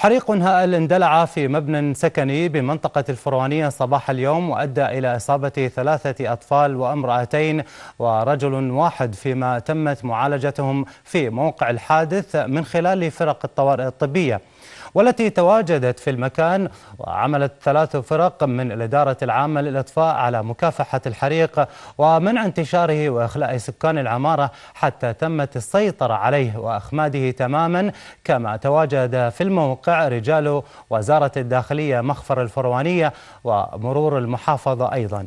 حريق هائل اندلع في مبنى سكني بمنطقة الفروانية صباح اليوم وأدى إلى إصابة ثلاثة أطفال وامرأتين ورجل واحد فيما تمت معالجتهم في موقع الحادث من خلال فرق الطوارئ الطبية والتي تواجدت في المكان وعملت ثلاث فرق من الإدارة العامة للإطفاء على مكافحة الحريق ومنع انتشاره وإخلاء سكان العمارة حتى تمت السيطرة عليه وأخماده تماما كما تواجد في الموقع رجال وزارة الداخلية مخفر الفروانية ومرور المحافظة أيضا